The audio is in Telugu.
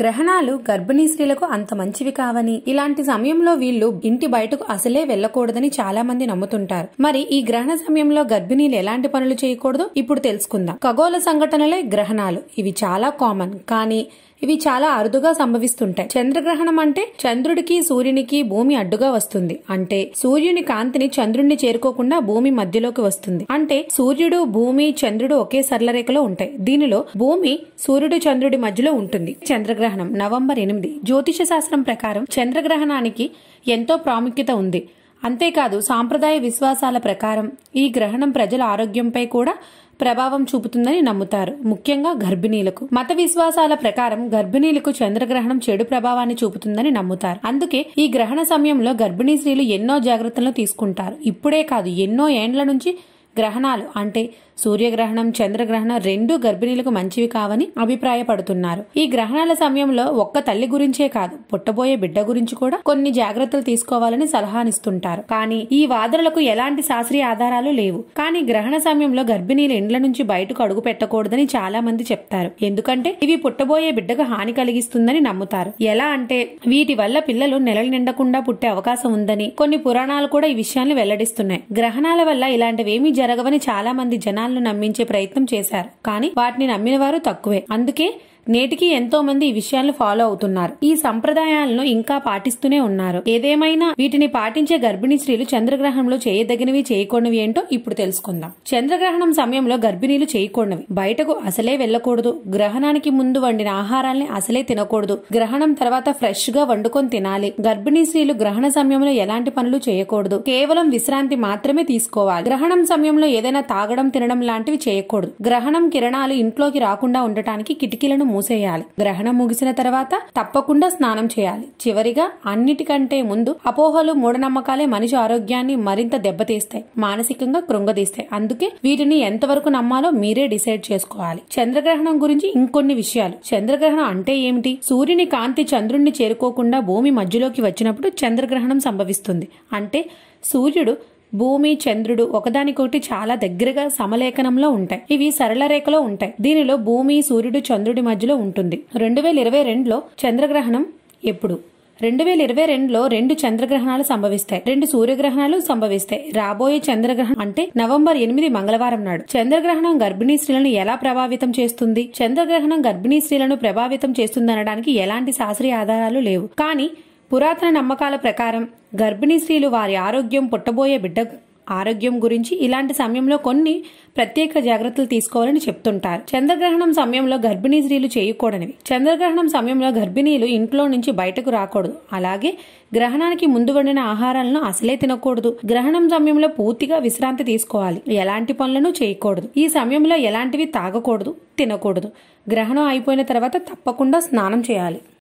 గ్రహణాలు గర్భిణీ స్త్రీలకు అంత మంచివి కావని ఇలాంటి సమయంలో వీళ్ళు ఇంటి బయటకు అసలే వెళ్ళకూడదని చాలా మంది నమ్ముతుంటారు మరి ఈ గ్రహణ సమయంలో గర్భిణీలు ఎలాంటి పనులు చేయకూడదు ఇప్పుడు తెలుసుకుందాం ఖగోళ సంఘటనలే గ్రహణాలు ఇవి చాలా కామన్ కానీ ఇవి చాలా అరుదుగా సంభవిస్తుంటాయి చంద్రగ్రహణం అంటే చంద్రుడికి సూర్యునికి భూమి అడ్డుగా వస్తుంది అంటే సూర్యుని కాంతిని చంద్రుడిని చేరుకోకుండా భూమి మధ్యలోకి వస్తుంది అంటే సూర్యుడు భూమి చంద్రుడు ఒకే సరళ రేఖలో ఉంటాయి దీనిలో భూమి సూర్యుడు చంద్రుడి మధ్యలో ఉంటుంది చంద్రగ్రహణం నవంబర్ ఎనిమిది జ్యోతిష శాస్త్రం ప్రకారం చంద్రగ్రహణానికి ఎంతో ప్రాముఖ్యత ఉంది అంతేకాదు సాంప్రదాయ విశ్వాసాల ప్రకారం ఈ గ్రహణం ప్రజల ఆరోగ్యంపై కూడా ప్రభావం చూపుతుందని నమ్ముతారు ముఖ్యంగా గర్భిణీలకు మత విశ్వాసాల ప్రకారం గర్భిణీలకు చంద్రగ్రహణం చెడు ప్రభావాన్ని చూపుతుందని నమ్ముతారు అందుకే ఈ గ్రహణ సమయంలో గర్భిణీ స్త్రీలు ఎన్నో జాగ్రత్తలను తీసుకుంటారు ఇప్పుడే కాదు ఎన్నో ఏండ్ల నుంచి గ్రహణాలు అంటే సూర్యగ్రహణం చంద్రగ్రహణం రెండు గర్భిణీలకు మంచివి కావని అభిప్రాయపడుతున్నారు ఈ గ్రహణాల సమయంలో ఒక్క తల్లి గురించే కాదు పుట్టబోయే బిడ్డ గురించి కూడా కొన్ని జాగ్రత్తలు తీసుకోవాలని సలహానిస్తుంటారు కానీ ఈ వాదనలకు ఎలాంటి శాస్త్రీయ ఆధారాలు లేవు కానీ గ్రహణ సమయంలో గర్భిణీలు ఇండ్ల నుంచి బయటకు అడుగు పెట్టకూడదని చాలా మంది చెప్తారు ఎందుకంటే ఇవి పుట్టబోయే బిడ్డకు హాని కలిగిస్తుందని నమ్ముతారు ఎలా అంటే వీటి వల్ల పిల్లలు నెలలు నిండకుండా పుట్టే అవకాశం ఉందని కొన్ని పురాణాలు కూడా ఈ విషయాన్ని వెల్లడిస్తున్నాయి గ్రహణాల వల్ల ఇలాంటివేమీ జరగవని చాలా మంది జనాలు జనాలను నమ్మించే ప్రయత్నం చేశారు కానీ వాటిని నమ్మిన వారు తక్కువే అందుకే నేటికి ఎంతో మంది ఈ విషయాలను ఫాలో అవుతున్నారు ఈ సంప్రదాయాలను ఇంకా పాటిస్తూనే ఉన్నారు ఏదేమైనా వీటిని పాటించే గర్భిణీ స్త్రీలు చంద్రగ్రహణంలో చేయదగినవి చేయకూడనివి ఏంటో ఇప్పుడు తెలుసుకుందాం చంద్రగ్రహణం సమయంలో గర్భిణీలు చేయకూడనివి బయటకు అసలే వెళ్ళకూడదు గ్రహణానికి ముందు వండిన ఆహారాల్ని అసలే తినకూడదు గ్రహణం తర్వాత ఫ్రెష్ గా వండుకొని తినాలి గర్భిణీ స్త్రీలు గ్రహణ సమయంలో ఎలాంటి పనులు చేయకూడదు కేవలం విశ్రాంతి మాత్రమే తీసుకోవాలి గ్రహణం సమయంలో ఏదైనా తాగడం తినడం లాంటివి చేయకూడదు గ్రహణం కిరణాలు ఇంట్లోకి రాకుండా ఉండటానికి కిటికీలను మూసేయాలి గ్రహణం ముగిసిన తర్వాత తప్పకుండా స్నానం చేయాలి చివరిగా అన్నిటికంటే ముందు అపోహలు మూఢనమ్మకాలే మనిషి ఆరోగ్యాన్ని మరింత దెబ్బతీస్తాయి మానసికంగా కృంగదీస్తాయి అందుకే వీటిని ఎంతవరకు నమ్మాలో మీరే డిసైడ్ చేసుకోవాలి చంద్రగ్రహణం గురించి ఇంకొన్ని విషయాలు చంద్రగ్రహణం అంటే ఏమిటి సూర్యుని కాంతి చంద్రుణ్ణి చేరుకోకుండా భూమి మధ్యలోకి వచ్చినప్పుడు చంద్రగ్రహణం సంభవిస్తుంది అంటే సూర్యుడు భూమి చంద్రుడు ఒకదానికొకటి చాలా దగ్గరగా సమలేఖనంలో ఉంటాయి ఇవి సరళ రేఖలో ఉంటాయి దీనిలో భూమి సూర్యుడు చంద్రుడి మధ్యలో ఉంటుంది రెండు వేల ఇరవై రెండులో చంద్రగ్రహణం ఎప్పుడు రెండు వేల ఇరవై రెండులో రెండు చంద్రగ్రహణాలు సంభవిస్తాయి రెండు సూర్యగ్రహణాలు సంభవిస్తాయి రాబోయే చంద్రగ్రహణం అంటే నవంబర్ ఎనిమిది మంగళవారం నాడు చంద్రగ్రహణం గర్భిణీ స్త్రీలను ఎలా ప్రభావితం చేస్తుంది చంద్రగ్రహణం గర్భిణీ స్త్రీలను ప్రభావితం చేస్తుందనడానికి ఎలాంటి శాస్త్రీయ ఆధారాలు లేవు కానీ పురాతన నమ్మకాల ప్రకారం గర్భిణీ స్త్రీలు వారి ఆరోగ్యం పుట్టబోయే బిడ్డ ఆరోగ్యం గురించి ఇలాంటి సమయంలో కొన్ని ప్రత్యేక జాగ్రత్తలు తీసుకోవాలని చెప్తుంటారు చంద్రగ్రహణం సమయంలో గర్భిణీ స్త్రీలు చేయకూడనివి చంద్రగ్రహణం సమయంలో గర్భిణీలు ఇంట్లో నుంచి బయటకు రాకూడదు అలాగే గ్రహణానికి ముందు వండిన ఆహారాలను అసలే తినకూడదు గ్రహణం సమయంలో పూర్తిగా విశ్రాంతి తీసుకోవాలి ఎలాంటి పనులను చేయకూడదు ఈ సమయంలో ఎలాంటివి తాగకూడదు తినకూడదు గ్రహణం అయిపోయిన తర్వాత తప్పకుండా స్నానం చేయాలి